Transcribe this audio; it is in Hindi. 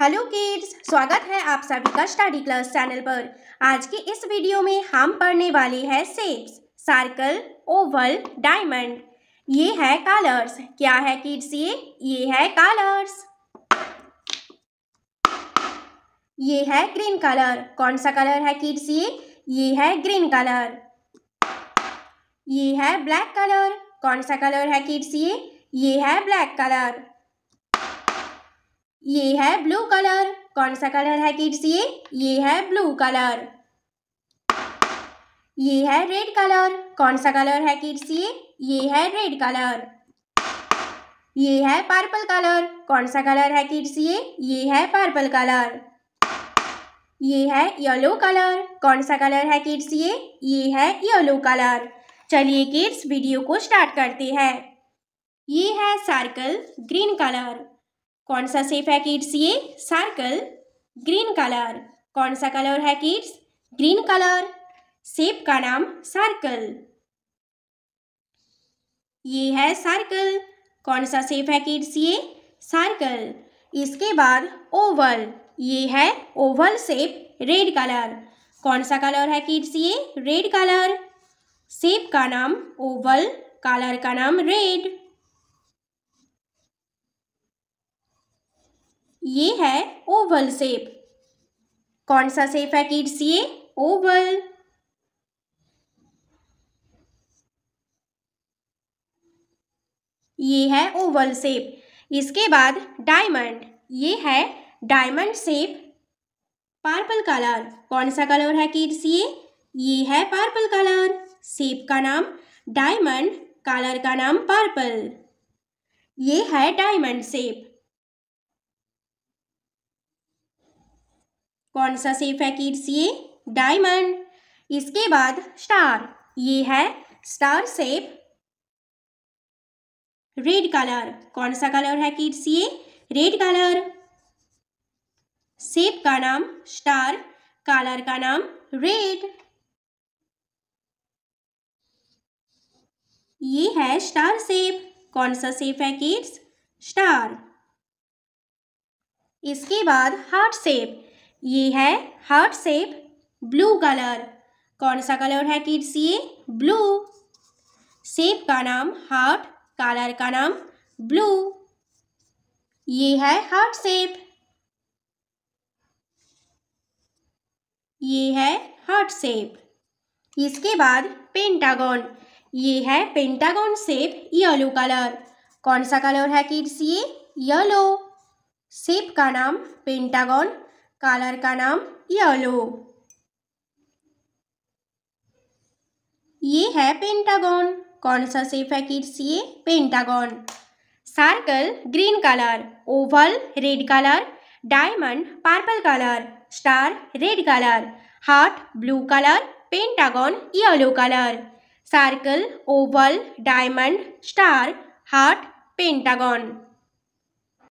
हेलो किड्स स्वागत है आप सभी का स्टडी क्लास चैनल पर आज के इस वीडियो में हम पढ़ने वाले हैं सेप्स सर्कल ओवल डायमंड ये है कलर्स क्या है किड्स ये ये है कलर्स ये है ग्रीन कलर कौन सा कलर है किड्स ये ये है ग्रीन कलर ये है ब्लैक कलर कौन सा कलर है किड्स ये ये है ब्लैक कलर ये है ब्लू कलर कौन सा कलर है किड्स ये ये है ब्लू कलर ये है रेड कलर कौन सा कलर है किड्स ये ये है रेड कलर ये है पर्पल कलर कौन सा कलर है किड्स ये ये है पर्पल कलर ये है येलो कलर कौन सा कलर है किड्स ये ये है येलो कलर चलिए किड्स वीडियो को स्टार्ट करते हैं ये है सर्कल ग्रीन कलर कौन सा सेफ है किड्स ये सर्कल ग्रीन कलर कौन सा कलर है किड्स ग्रीन कलर सेफ का नाम सर्कल ये है सर्कल कौन सा सेफ है किड्स ये सर्कल इसके बाद ओवल ये है ओवल सेप रेड कलर कौन सा कलर है किड्स ये रेड कलर सेप का नाम ओवल कलर का नाम रेड ये है ओवल सेप कौन सा सेप है किड्स ये ओवल ये है ओवल सेप इसके बाद डायमंड ये है डायमंड सेप पर्पल कलर कौन सा कलर है किड्स ये ये है पर्पल कलर सेप का नाम डायमंड कलर का नाम पर्पल ये है डायमंड सेप कौन सा सेफ है किड्स ये डायमंड इसके बाद स्टार ये है स्टार सेप रेड कलर कौन सा कलर है किड्स ये रेड कलर सेप का नाम स्टार कलर का नाम रेड ये है स्टार सेप कौन सा सेप है किड्स स्टार इसके बाद हार्ट सेप ये है हार्ट सेप ब्लू कलर कौन सा कलर है किड्स ये ब्लू सेप का नाम हार्ट कलर का नाम ब्लू ये है हार्ट सेप ये है हार्ट सेप इसके बाद पेंटागॉन ये है पेंटागॉन सेप येलो कलर कौन सा कलर है किड्स ये येलो सेप का नाम पेंटागॉन कलर का नाम येलो ये है पेंटागॉन कौन सा सेफ है किड्स ये pentagon circle green colour oval red colour diamond purple colour star red colour heart blue colour pentagon yellow colour circle oval diamond star heart pentagon